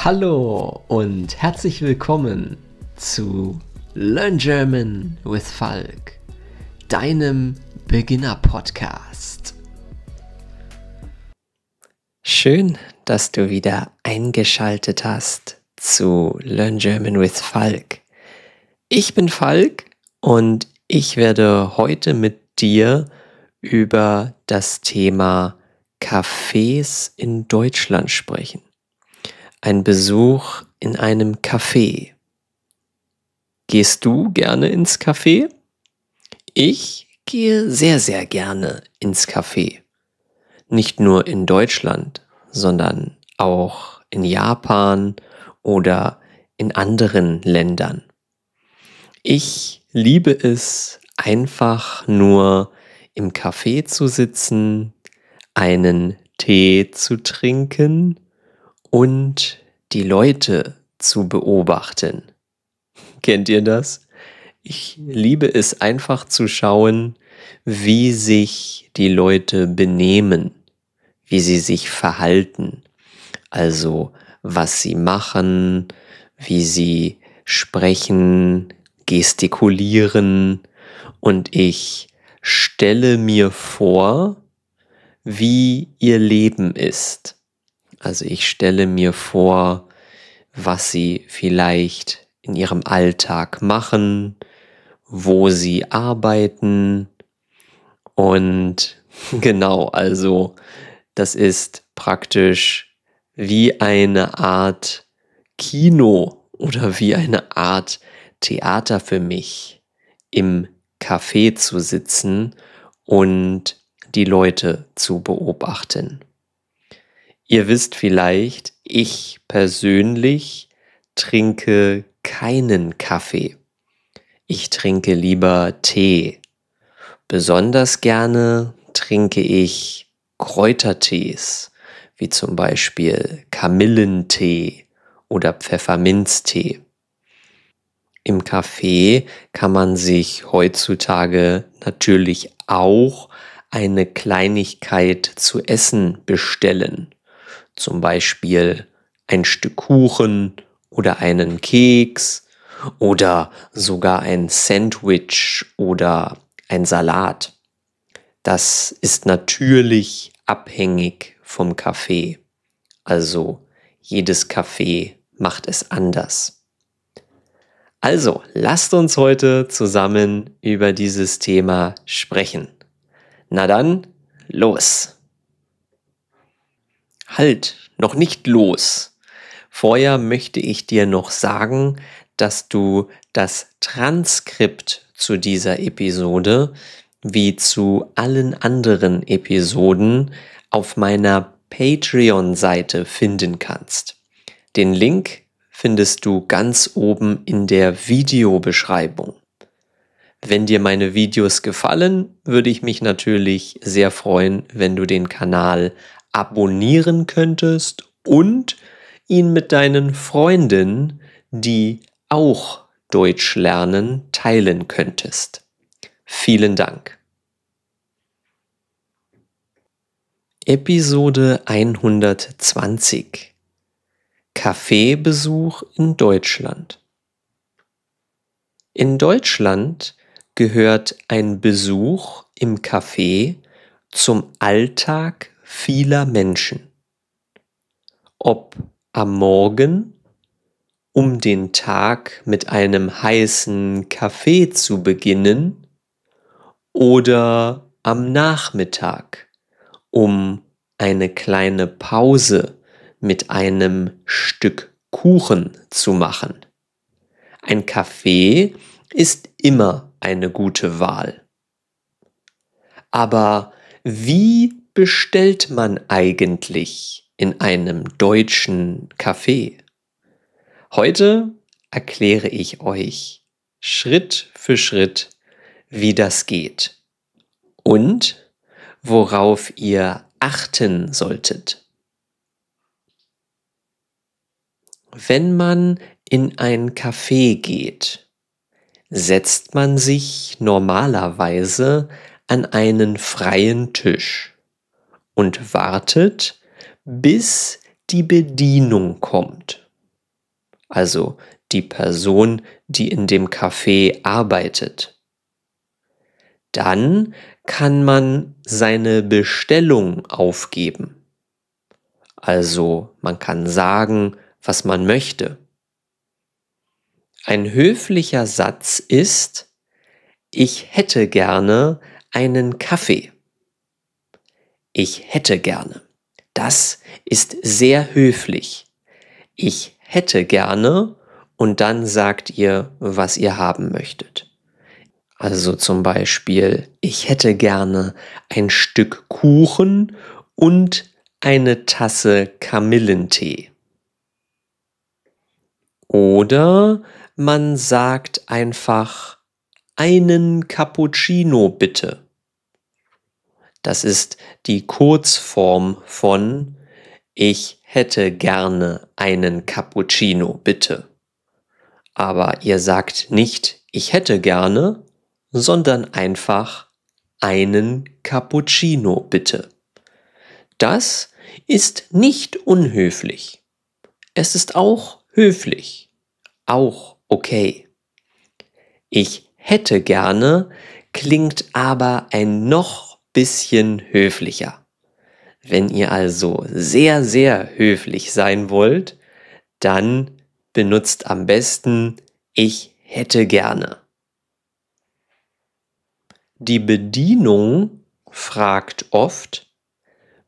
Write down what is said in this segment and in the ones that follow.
Hallo und herzlich willkommen zu Learn German with Falk, deinem Beginner-Podcast. Schön, dass du wieder eingeschaltet hast zu Learn German with Falk. Ich bin Falk und ich werde heute mit dir über das Thema Cafés in Deutschland sprechen. Ein Besuch in einem Café. Gehst du gerne ins Café? Ich gehe sehr, sehr gerne ins Café. Nicht nur in Deutschland, sondern auch in Japan oder in anderen Ländern. Ich liebe es einfach nur im Café zu sitzen, einen Tee zu trinken und die Leute zu beobachten. Kennt ihr das? Ich liebe es einfach zu schauen, wie sich die Leute benehmen, wie sie sich verhalten, also was sie machen, wie sie sprechen, gestikulieren und ich stelle mir vor, wie ihr Leben ist. Also ich stelle mir vor, was sie vielleicht in ihrem Alltag machen, wo sie arbeiten. Und genau, also das ist praktisch wie eine Art Kino oder wie eine Art Theater für mich, im Café zu sitzen und die Leute zu beobachten. Ihr wisst vielleicht, ich persönlich trinke keinen Kaffee. Ich trinke lieber Tee. Besonders gerne trinke ich Kräutertees, wie zum Beispiel Kamillentee oder Pfefferminztee. Im Café kann man sich heutzutage natürlich auch eine Kleinigkeit zu essen bestellen zum Beispiel ein Stück Kuchen oder einen Keks oder sogar ein Sandwich oder ein Salat. Das ist natürlich abhängig vom Kaffee. Also jedes Kaffee macht es anders. Also lasst uns heute zusammen über dieses Thema sprechen. Na dann, los! Halt, noch nicht los. Vorher möchte ich dir noch sagen, dass du das Transkript zu dieser Episode wie zu allen anderen Episoden auf meiner Patreon-Seite finden kannst. Den Link findest du ganz oben in der Videobeschreibung. Wenn dir meine Videos gefallen, würde ich mich natürlich sehr freuen, wenn du den Kanal abonnieren könntest und ihn mit deinen Freunden, die auch Deutsch lernen, teilen könntest. Vielen Dank. Episode 120 Kaffeebesuch in Deutschland In Deutschland gehört ein Besuch im Café zum Alltag vieler Menschen. Ob am Morgen, um den Tag mit einem heißen Kaffee zu beginnen, oder am Nachmittag, um eine kleine Pause mit einem Stück Kuchen zu machen. Ein Kaffee ist immer eine gute Wahl. Aber wie bestellt man eigentlich in einem deutschen Café? Heute erkläre ich euch Schritt für Schritt, wie das geht und worauf ihr achten solltet. Wenn man in ein Café geht, setzt man sich normalerweise an einen freien Tisch und wartet, bis die Bedienung kommt. Also die Person, die in dem Café arbeitet. Dann kann man seine Bestellung aufgeben. Also man kann sagen, was man möchte. Ein höflicher Satz ist, ich hätte gerne einen Kaffee. Ich hätte gerne. Das ist sehr höflich. Ich hätte gerne und dann sagt ihr, was ihr haben möchtet. Also zum Beispiel, ich hätte gerne ein Stück Kuchen und eine Tasse Kamillentee. Oder man sagt einfach einen Cappuccino bitte. Das ist die Kurzform von Ich hätte gerne einen Cappuccino, bitte. Aber ihr sagt nicht Ich hätte gerne, sondern einfach einen Cappuccino, bitte. Das ist nicht unhöflich. Es ist auch höflich. Auch okay. Ich hätte gerne klingt aber ein noch bisschen höflicher. Wenn ihr also sehr, sehr höflich sein wollt, dann benutzt am besten ich hätte gerne. Die Bedienung fragt oft,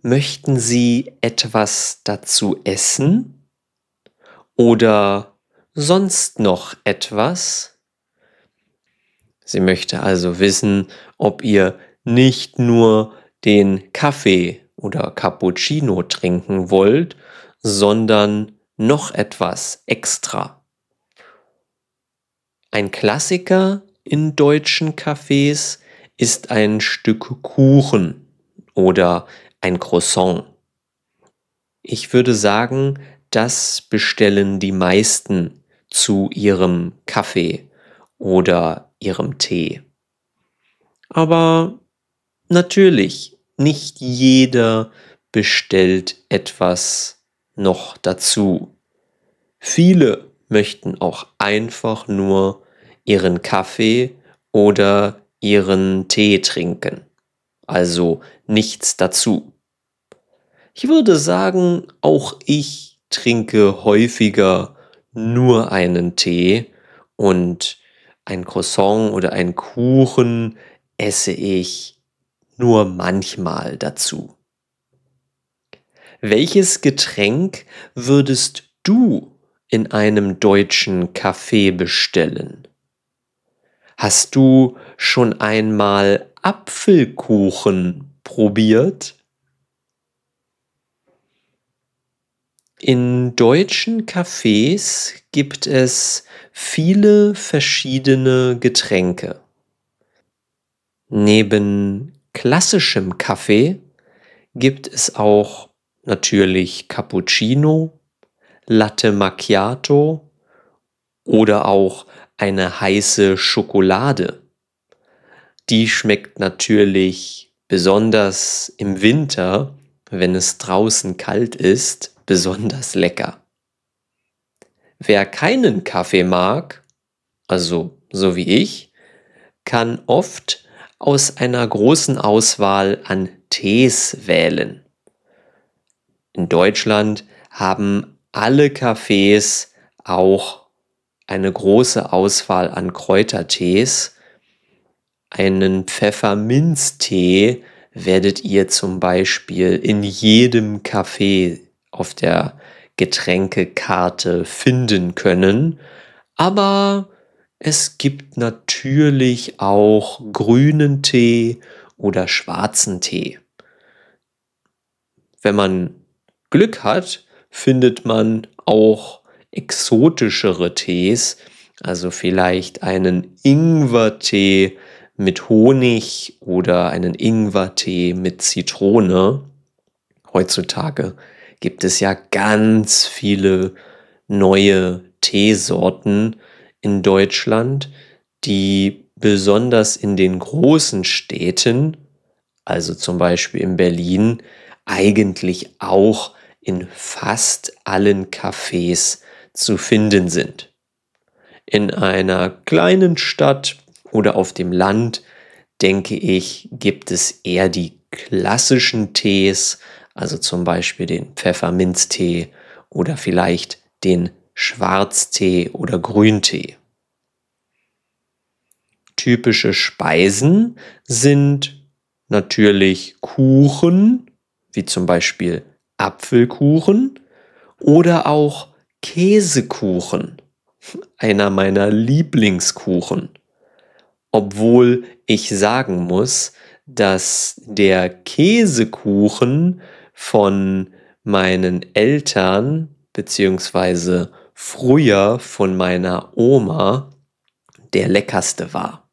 möchten Sie etwas dazu essen oder sonst noch etwas? Sie möchte also wissen, ob ihr nicht nur den Kaffee oder Cappuccino trinken wollt, sondern noch etwas extra. Ein Klassiker in deutschen Cafés ist ein Stück Kuchen oder ein Croissant. Ich würde sagen, das bestellen die meisten zu ihrem Kaffee oder ihrem Tee. Aber Natürlich, nicht jeder bestellt etwas noch dazu. Viele möchten auch einfach nur ihren Kaffee oder ihren Tee trinken. Also nichts dazu. Ich würde sagen, auch ich trinke häufiger nur einen Tee und ein Croissant oder einen Kuchen esse ich nur manchmal dazu. Welches Getränk würdest du in einem deutschen Café bestellen? Hast du schon einmal Apfelkuchen probiert? In deutschen Cafés gibt es viele verschiedene Getränke. Neben klassischem Kaffee gibt es auch natürlich Cappuccino, Latte Macchiato oder auch eine heiße Schokolade. Die schmeckt natürlich besonders im Winter, wenn es draußen kalt ist, besonders lecker. Wer keinen Kaffee mag, also so wie ich, kann oft aus einer großen Auswahl an Tees wählen. In Deutschland haben alle Cafés auch eine große Auswahl an Kräutertees. Einen Pfefferminztee werdet ihr zum Beispiel in jedem Café auf der Getränkekarte finden können. Aber es gibt natürlich auch grünen Tee oder schwarzen Tee. Wenn man Glück hat, findet man auch exotischere Tees, also vielleicht einen Ingwertee mit Honig oder einen Ingwertee mit Zitrone. Heutzutage gibt es ja ganz viele neue Teesorten in Deutschland, die besonders in den großen Städten, also zum Beispiel in Berlin, eigentlich auch in fast allen Cafés zu finden sind. In einer kleinen Stadt oder auf dem Land, denke ich, gibt es eher die klassischen Tees, also zum Beispiel den Pfefferminztee oder vielleicht den Schwarztee oder Grüntee. Typische Speisen sind natürlich Kuchen, wie zum Beispiel Apfelkuchen oder auch Käsekuchen, einer meiner Lieblingskuchen. Obwohl ich sagen muss, dass der Käsekuchen von meinen Eltern bzw früher von meiner Oma der leckerste war.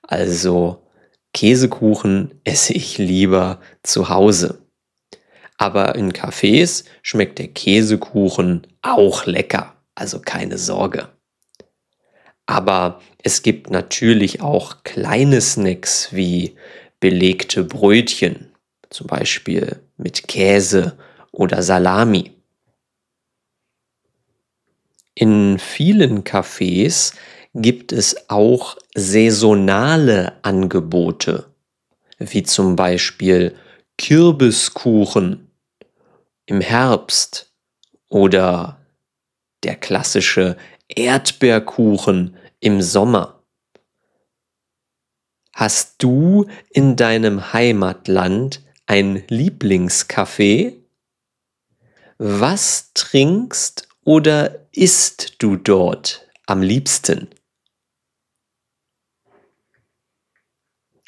Also Käsekuchen esse ich lieber zu Hause. Aber in Cafés schmeckt der Käsekuchen auch lecker, also keine Sorge. Aber es gibt natürlich auch kleine Snacks wie belegte Brötchen, zum Beispiel mit Käse oder Salami. In vielen Cafés gibt es auch saisonale Angebote, wie zum Beispiel Kürbiskuchen im Herbst oder der klassische Erdbeerkuchen im Sommer. Hast du in deinem Heimatland ein Lieblingscafé? Was trinkst oder isst du dort am liebsten?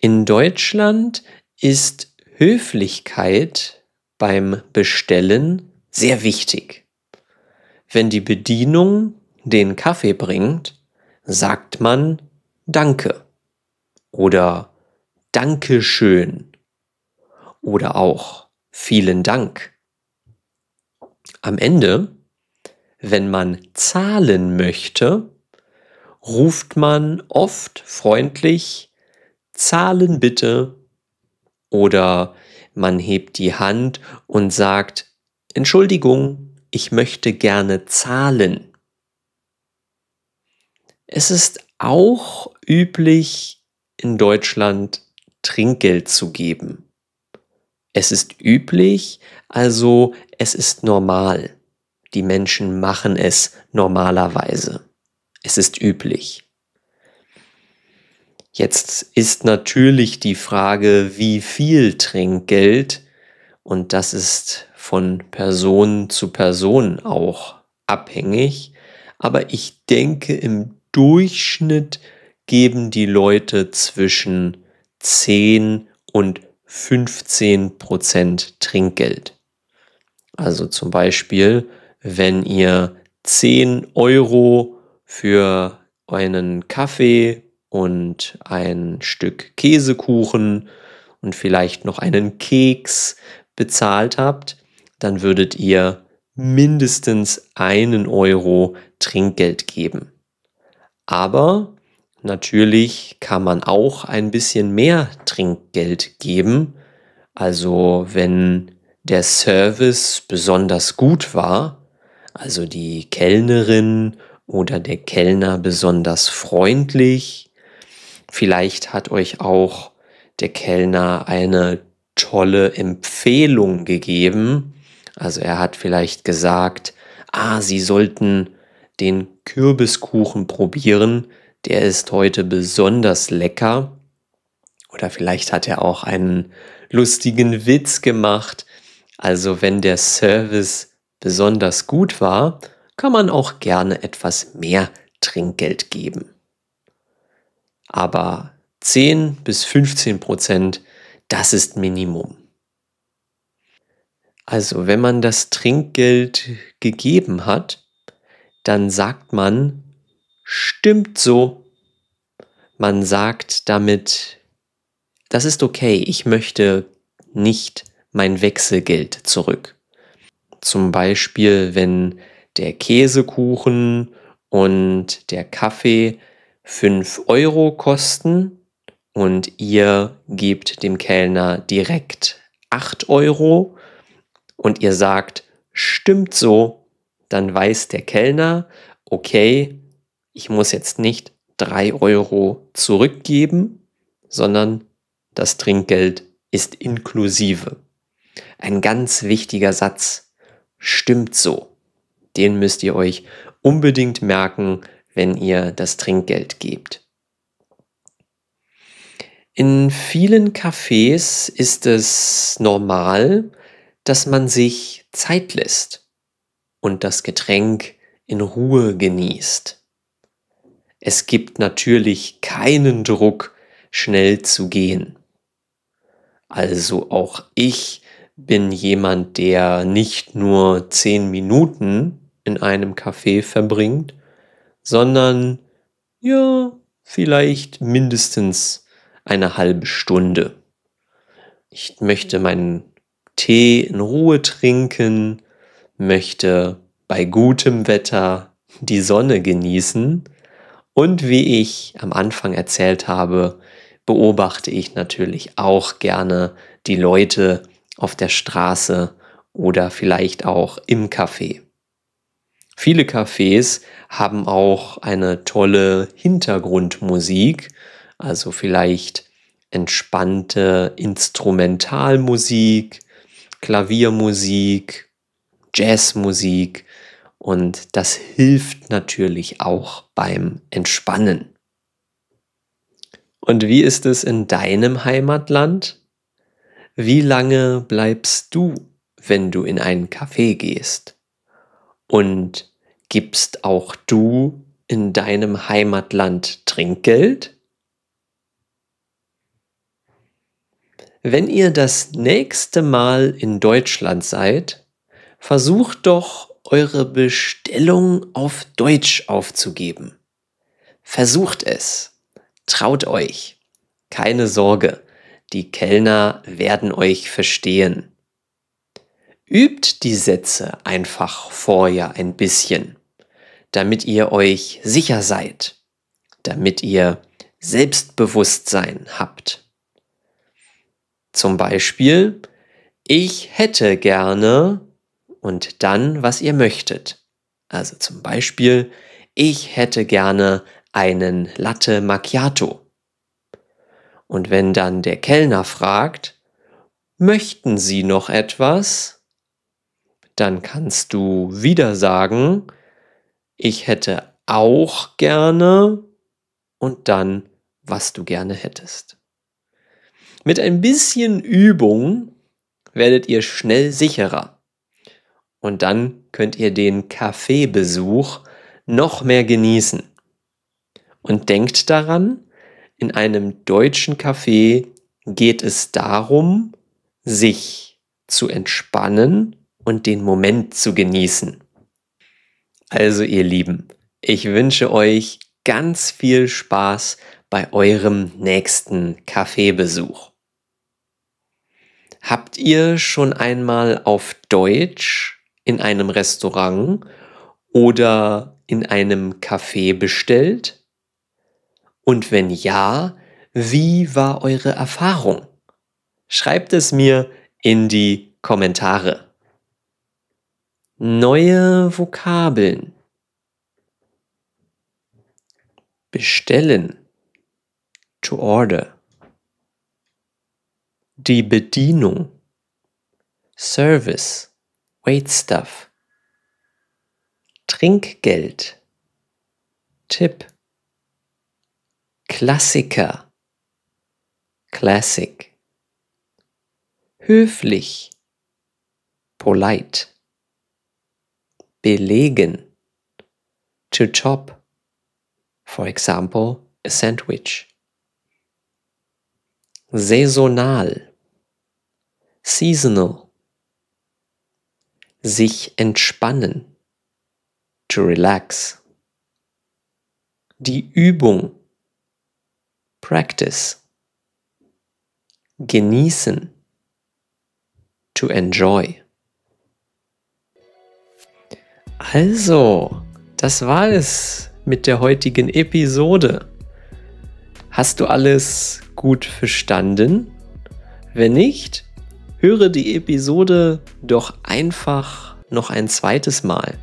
In Deutschland ist Höflichkeit beim Bestellen sehr wichtig. Wenn die Bedienung den Kaffee bringt, sagt man Danke oder Dankeschön oder auch vielen Dank. Am Ende wenn man zahlen möchte, ruft man oft freundlich Zahlen bitte oder man hebt die Hand und sagt Entschuldigung, ich möchte gerne zahlen. Es ist auch üblich, in Deutschland Trinkgeld zu geben. Es ist üblich, also es ist normal. Die Menschen machen es normalerweise. Es ist üblich. Jetzt ist natürlich die Frage, wie viel Trinkgeld, und das ist von Person zu Person auch abhängig, aber ich denke, im Durchschnitt geben die Leute zwischen 10 und 15 Prozent Trinkgeld. Also zum Beispiel wenn ihr 10 Euro für einen Kaffee und ein Stück Käsekuchen und vielleicht noch einen Keks bezahlt habt, dann würdet ihr mindestens einen Euro Trinkgeld geben. Aber natürlich kann man auch ein bisschen mehr Trinkgeld geben. Also wenn der Service besonders gut war, also die Kellnerin oder der Kellner besonders freundlich. Vielleicht hat euch auch der Kellner eine tolle Empfehlung gegeben. Also er hat vielleicht gesagt, ah, Sie sollten den Kürbiskuchen probieren, der ist heute besonders lecker. Oder vielleicht hat er auch einen lustigen Witz gemacht. Also wenn der Service besonders gut war, kann man auch gerne etwas mehr Trinkgeld geben. Aber 10 bis 15 Prozent, das ist Minimum. Also wenn man das Trinkgeld gegeben hat, dann sagt man, stimmt so. Man sagt damit, das ist okay, ich möchte nicht mein Wechselgeld zurück. Zum Beispiel, wenn der Käsekuchen und der Kaffee 5 Euro kosten und ihr gebt dem Kellner direkt 8 Euro und ihr sagt, stimmt so, dann weiß der Kellner, okay, ich muss jetzt nicht 3 Euro zurückgeben, sondern das Trinkgeld ist inklusive. Ein ganz wichtiger Satz stimmt so. Den müsst ihr euch unbedingt merken, wenn ihr das Trinkgeld gebt. In vielen Cafés ist es normal, dass man sich Zeit lässt und das Getränk in Ruhe genießt. Es gibt natürlich keinen Druck, schnell zu gehen. Also auch ich bin jemand, der nicht nur zehn Minuten in einem Café verbringt, sondern ja, vielleicht mindestens eine halbe Stunde. Ich möchte meinen Tee in Ruhe trinken, möchte bei gutem Wetter die Sonne genießen und wie ich am Anfang erzählt habe, beobachte ich natürlich auch gerne die Leute, auf der Straße oder vielleicht auch im Café. Viele Cafés haben auch eine tolle Hintergrundmusik, also vielleicht entspannte Instrumentalmusik, Klaviermusik, Jazzmusik und das hilft natürlich auch beim Entspannen. Und wie ist es in deinem Heimatland? Wie lange bleibst du, wenn du in einen Café gehst? Und gibst auch du in deinem Heimatland Trinkgeld? Wenn ihr das nächste Mal in Deutschland seid, versucht doch eure Bestellung auf Deutsch aufzugeben. Versucht es. Traut euch. Keine Sorge die Kellner werden euch verstehen. Übt die Sätze einfach vorher ein bisschen, damit ihr euch sicher seid, damit ihr Selbstbewusstsein habt. Zum Beispiel, ich hätte gerne und dann, was ihr möchtet. Also zum Beispiel, ich hätte gerne einen Latte Macchiato. Und wenn dann der Kellner fragt, möchten Sie noch etwas? Dann kannst du wieder sagen, ich hätte auch gerne und dann, was du gerne hättest. Mit ein bisschen Übung werdet ihr schnell sicherer. Und dann könnt ihr den Kaffeebesuch noch mehr genießen. Und denkt daran, in einem deutschen Café geht es darum, sich zu entspannen und den Moment zu genießen. Also ihr Lieben, ich wünsche euch ganz viel Spaß bei eurem nächsten Kaffeebesuch. Habt ihr schon einmal auf Deutsch in einem Restaurant oder in einem Café bestellt? Und wenn ja, wie war eure Erfahrung? Schreibt es mir in die Kommentare. Neue Vokabeln. Bestellen. To order. Die Bedienung. Service. Waitstuff. Trinkgeld. Tipp. Klassiker, Classic, höflich, polite, belegen, to chop, for example, a sandwich. Saisonal, seasonal, sich entspannen, to relax. Die Übung practice. Genießen. To enjoy. Also, das war es mit der heutigen Episode. Hast du alles gut verstanden? Wenn nicht, höre die Episode doch einfach noch ein zweites Mal.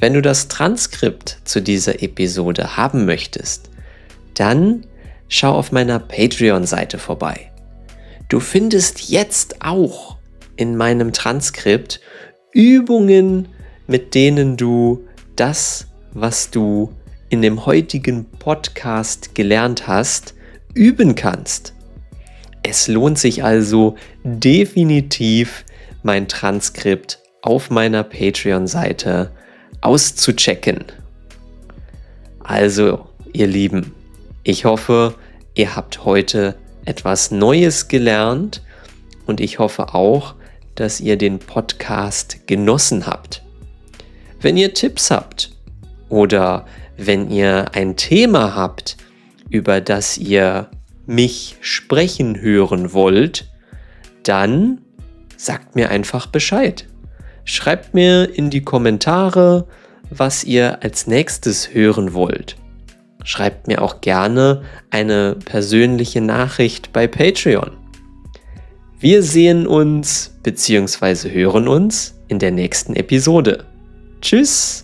Wenn du das Transkript zu dieser Episode haben möchtest, dann schau auf meiner Patreon-Seite vorbei. Du findest jetzt auch in meinem Transkript Übungen, mit denen du das, was du in dem heutigen Podcast gelernt hast, üben kannst. Es lohnt sich also definitiv, mein Transkript auf meiner Patreon-Seite auszuchecken. Also, ihr Lieben, ich hoffe, ihr habt heute etwas Neues gelernt und ich hoffe auch, dass ihr den Podcast genossen habt. Wenn ihr Tipps habt oder wenn ihr ein Thema habt, über das ihr mich sprechen hören wollt, dann sagt mir einfach Bescheid. Schreibt mir in die Kommentare, was ihr als nächstes hören wollt schreibt mir auch gerne eine persönliche Nachricht bei Patreon. Wir sehen uns bzw. hören uns in der nächsten Episode. Tschüss!